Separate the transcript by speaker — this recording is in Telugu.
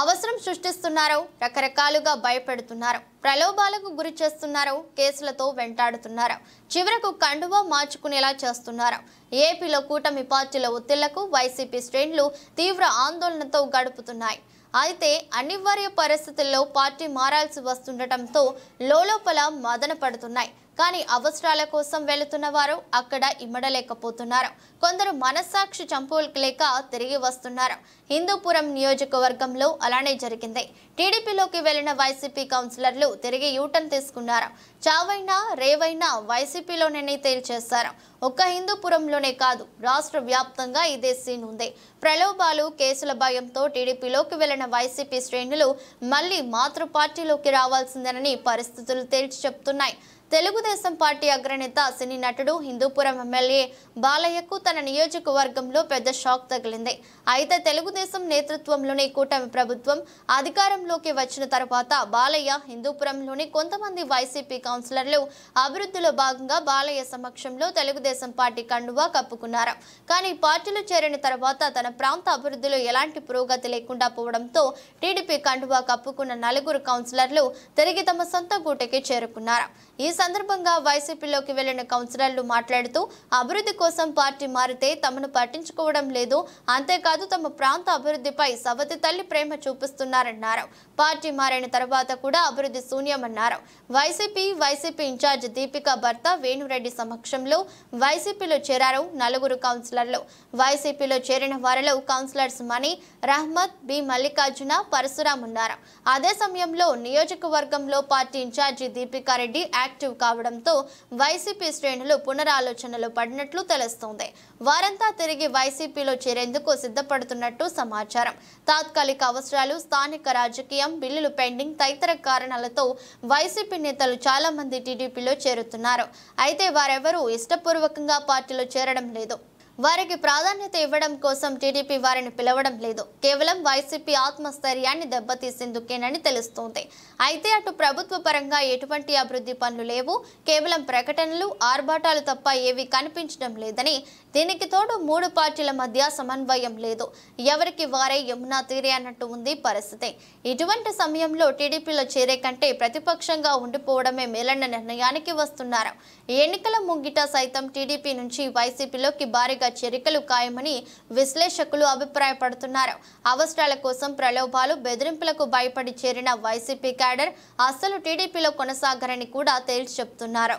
Speaker 1: అవసరం సృష్టిస్తున్నారు రకరకాలుగా భయపెడుతున్నారు ప్రలోభాలకు గురి చేస్తున్నారు కేసులతో వెంటాడుతున్నారు చివరకు కండువా మార్చుకునేలా చేస్తున్నారు ఏపీలో కూటమి పార్టీల ఒత్తిళ్లకు వైసీపీ శ్రేణులు తీవ్ర ఆందోళనతో గడుపుతున్నాయి అయితే అనివార్య పరిస్థితుల్లో పార్టీ మారాల్సి వస్తుండటంతో లోలోపల మదన పడుతున్నాయి కానీ అవసరాల కోసం వెళుతున్న వారు అక్కడ ఇమ్మడలేకపోతున్నారు కొందరు మనస్సాక్షి చంపులేక తిరిగి వస్తున్నారు హిందూపురం నియోజకవర్గంలో అలానే జరిగింది టీడీపీలోకి వెళ్లిన వైసీపీ కౌన్సిలర్లు తిరిగి యూటర్న్ తీసుకున్నారు చావైనా రేవైనా వైసీపీలోనే తేల్చేశారు ఒక్క హిందూపురంలోనే కాదు రాష్ట్ర వ్యాప్తంగా ఇదే సీన్ ఉంది ప్రలోభాలు కేసుల భయంతో టీడీపీలోకి వెళ్లిన వైసీపీ శ్రేణులు మళ్లీ మాతృ పార్టీలోకి రావాల్సిందేనని పరిస్థితులు తేల్చి చెప్తున్నాయి తెలుగుదేశం పార్టీ అగ్రనేత సినీ నటుడు హిందూపురం ఎమ్మెల్యే బాలయ్యకు తన నియోజకవర్గంలో పెద్ద షాక్ తగిలింది అయితే తెలుగుదేశం నేతృత్వంలోని కూటమి ప్రభుత్వం అధికారంలోకి వచ్చిన తర్వాత బాలయ్య హిందూపురంలోని కొంతమంది వైసీపీ కౌన్సిలర్లు అభివృద్ధిలో భాగంగా బాలయ్య సమక్షంలో తెలుగుదేశం పార్టీ కండువా కప్పుకున్నారు కానీ పార్టీలో చేరిన తర్వాత తన ప్రాంత అభివృద్ధిలో ఎలాంటి పురోగతి లేకుండా పోవడంతో టీడీపీ కండువా కప్పుకున్న నలుగురు కౌన్సిలర్లు తిరిగి తమ సొంత గూటకి చేరుకున్నారు ఈ సందర్భంగా వైసీపీలోకి వెళ్లిన కౌన్సిలర్లు మాట్లాడుతూ అభివృద్ధి కోసం పార్టీ మారితే తమను పట్టించుకోవడం లేదు అంతేకాదు తమ ప్రాంత అభివృద్ధిపై సవతి తల్లి ప్రేమ చూపిస్తున్నారన్నారు పార్టీ మారిన తర్వాత కూడా అభివృద్ధి శూన్యమన్నారు వైసీపీ వైసీపీ ఇన్ఛార్జ్ దీపిక భర్త వేణురెడ్డి సమక్షంలో వైసీపీలో చేరారు నలుగురు కౌన్సిలర్లు వైసీపీలో చేరిన వారిలో కౌన్సిలర్స్ మణి రహ్మత్ బి మల్లికార్జున పరశురాం ఉన్నారు అదే సమయంలో నియోజకవర్గంలో party incharge Deepika Reddy active negative కావడంతో వైసీపీ శ్రేణులు పునరాలోచనలో పడినట్లు తెలుస్తోంది వారంతా తిరిగి వైసీపీలో చేరేందుకు సిద్ధపడుతున్నట్టు సమాచారం తాత్కాలిక అవసరాలు స్థానిక రాజకీయం బిల్లులు పెండింగ్ తదితర కారణాలతో వైసీపీ నేతలు చాలా మంది టీడీపీలో చేరుతున్నారు అయితే వారెవరూ ఇష్టపూర్వకంగా పార్టీలో చేరడం లేదు వారికి ప్రాధాన్యత ఇవ్వడం కోసం టీడీపీ వారిని పిలవడం లేదు కేవలం వైసీపీ ఆత్మస్థైర్యాన్ని దెబ్బతీసేందుకేనని తెలుస్తోంది అయితే అటు ప్రభుత్వ పరంగా ఎటువంటి అభివృద్ధి పనులు లేవు కేవలం ప్రకటనలు ఆర్భాటాలు తప్ప ఏవి కనిపించడం లేదని దీనికి తోడు మూడు పార్టీల మధ్య సమన్వయం లేదు ఎవరికి వారే యమునా తీరే అన్నట్టు ఉంది పరిస్థితి ఇటువంటి సమయంలో టీడీపీలో చేరే కంటే ప్రతిపక్షంగా ఉండిపోవడమే మేలన్న నిర్ణయానికి వస్తున్నారు ఎన్నికల ముంగిట సైతం టీడీపీ నుంచి వైసీపీలోకి భారీగా వ్యతిరేక చర్యలు ఖాయమని విశ్లేషకులు అభిప్రాయపడుతున్నారు అవసరాల కోసం ప్రలోభాలు బెదిరింపులకు భయపడి చేరిన వైసీపీ క్యాడర్ అస్సలు టీడీపీలో కొనసాగరని కూడా తేల్చి చెప్తున్నారు